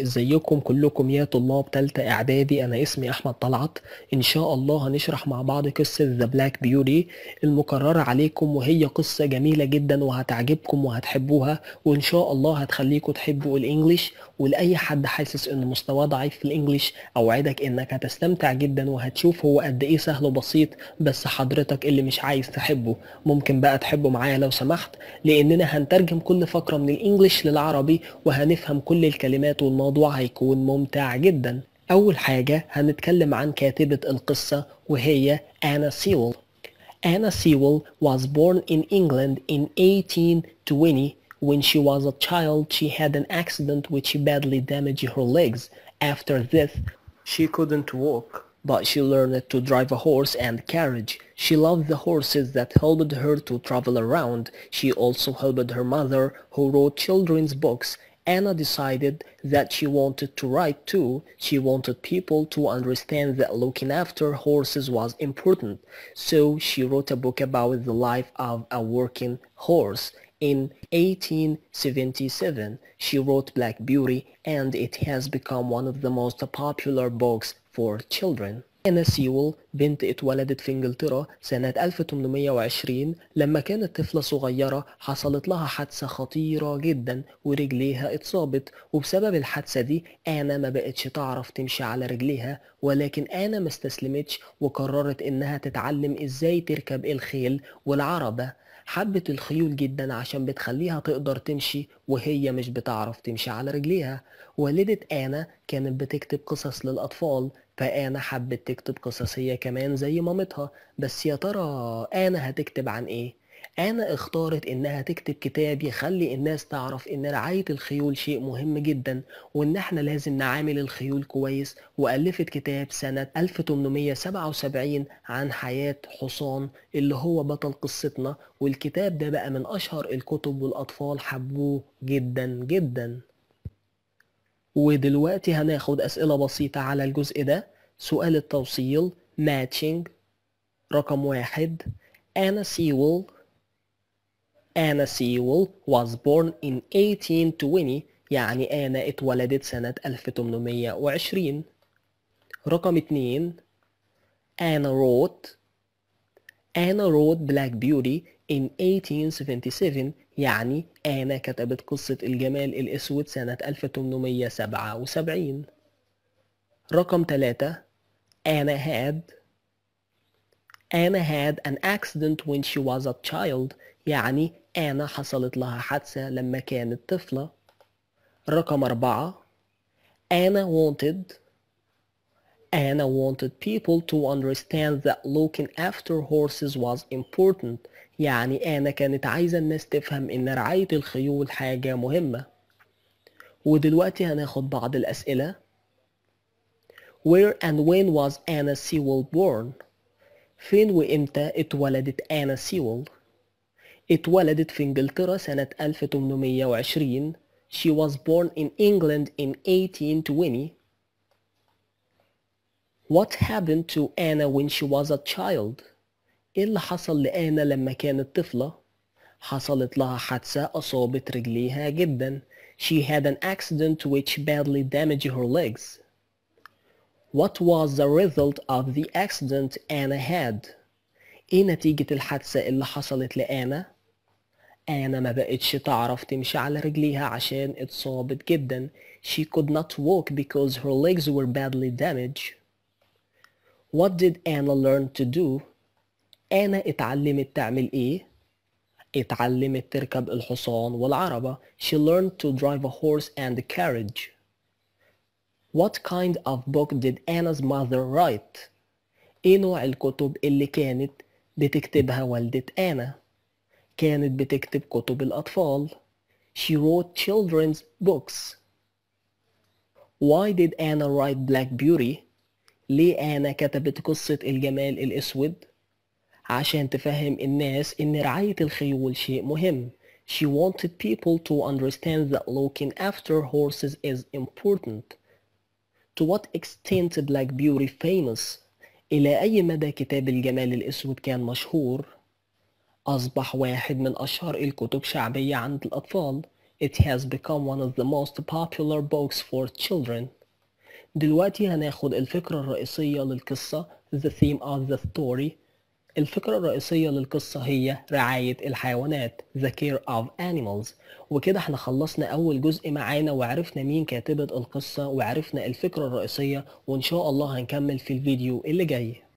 ازيكم كلكم يا طلاب تالتة اعدادي انا اسمي احمد طلعت ان شاء الله هنشرح مع بعض قصة ذا بلاك بيوري المكررة عليكم وهي قصة جميلة جدا وهتعجبكم وهتحبوها وان شاء الله هتخليكم تحبوا الانجليش ولاي حد حاسس ان مستواه ضعيف في الانجليش اوعدك انك هتستمتع جدا وهتشوف هو قد ايه سهل وبسيط بس حضرتك اللي مش عايز تحبه ممكن بقى تحبه معايا لو سمحت لاننا هنترجم كل فقره من الانجليش للعربي وهنفهم كل الكلمات والموضوع هيكون ممتع جدا اول حاجه هنتكلم عن كاتبه القصه وهي انا سيول Anna Sewell was born in England in 1820 When she was a child, she had an accident which badly damaged her legs. After this, she couldn't walk, but she learned to drive a horse and carriage. She loved the horses that helped her to travel around. She also helped her mother, who wrote children's books. Anna decided that she wanted to write too. She wanted people to understand that looking after horses was important. So she wrote a book about the life of a working horse In 1877, she wrote Black Beauty and it has become one of the most popular books for children. أنا سيول بنت اتولدت في انجلترا سنة 1820 لما كانت طفلة صغيرة حصلت لها حادثة خطيرة جدا ورجليها اتصابت وبسبب الحادثة دي أنا ما بقتش تعرف تمشي على رجليها ولكن أنا ما استسلمتش وقررت إنها تتعلم إزاي تركب الخيل والعربة حبت الخيول جدا عشان بتخليها تقدر تمشي وهي مش بتعرف تمشي على رجليها والدة آنا كانت بتكتب قصص للأطفال فآنا حبت تكتب قصص هي كمان زي مامتها بس يا ترى آنا هتكتب عن إيه؟ أنا اختارت إنها تكتب كتاب يخلي الناس تعرف إن رعاية الخيول شيء مهم جدا وإن إحنا لازم نعامل الخيول كويس وألفت كتاب سنة 1877 عن حياة حصان اللي هو بطل قصتنا والكتاب ده بقى من أشهر الكتب والأطفال حبوه جدا جدا ودلوقتي هناخد أسئلة بسيطة على الجزء ده سؤال التوصيل ماتشنج رقم واحد أنا سيول أنا سيول was born in 1820 يعني أنا اتولدت سنة 1820 رقم اتنين أنا wrote أنا wrote Black Beauty in 1877 يعني أنا كتبت قصة الجمال الأسود سنة 1877 رقم تلاتة أنا had Anna had an accident when she was a child يعني أنا حصلت لها حادثة لما كانت طفلة رقم أربعة Anna wanted Anna wanted people to understand that looking after horses was important يعني أنا كانت عايزة الناس تفهم إن رعاية الخيول حاجة مهمة ودلوقتي هناخد بعض الأسئلة Where and when was Anna Sewell born? فين وإمتى اتولدت آنا سيول؟ اتولدت في إنجلترا سنة 1820 She was born in England in 1820 What happened to Anna when she was a child? إيه اللي حصل لآنا لما كانت طفلة؟ حصلت لها حادثة أصابت رجليها جدا She had an accident which badly damaged her legs What was the result of the accident Anna had? ايه نتيجة الحادثة اللي حصلت لأنا؟ أنا ما بقتش تعرف تمشي على رجليها عشان اتصابت جدا She could not walk because her legs were badly damaged What did Anna learn to do? أنا اتعلمت تعمل إيه؟ اتعلمت تركب الحصان والعربة She learned to drive a horse and a carriage what kind of book did Anna's mother write? ايه نوع الكتب اللي كانت بتكتبها والدة أنا؟ كانت بتكتب كتب الأطفال. She wrote children's books. Why did Anna write Black Beauty? ليه أنا كتبت قصة الجمال الأسود؟ عشان تفهم الناس إن رعاية الخيول شيء مهم. She wanted people to understand that looking after horses is important. To what extent Black Beauty famous إلى أي مدى كتاب الجمال الأسود كان مشهور أصبح واحد من أشهر الكتب شعبية عند الأطفال It has become one of the most popular books for children دلوقتي هناخد الفكرة الرئيسية للقصة The theme of the story الفكرة الرئيسية للقصة هي رعاية الحيوانات The Care of Animals وكده احنا خلصنا أول جزء معانا وعرفنا مين كاتبة القصة وعرفنا الفكرة الرئيسية وإن شاء الله هنكمل في الفيديو اللي جاي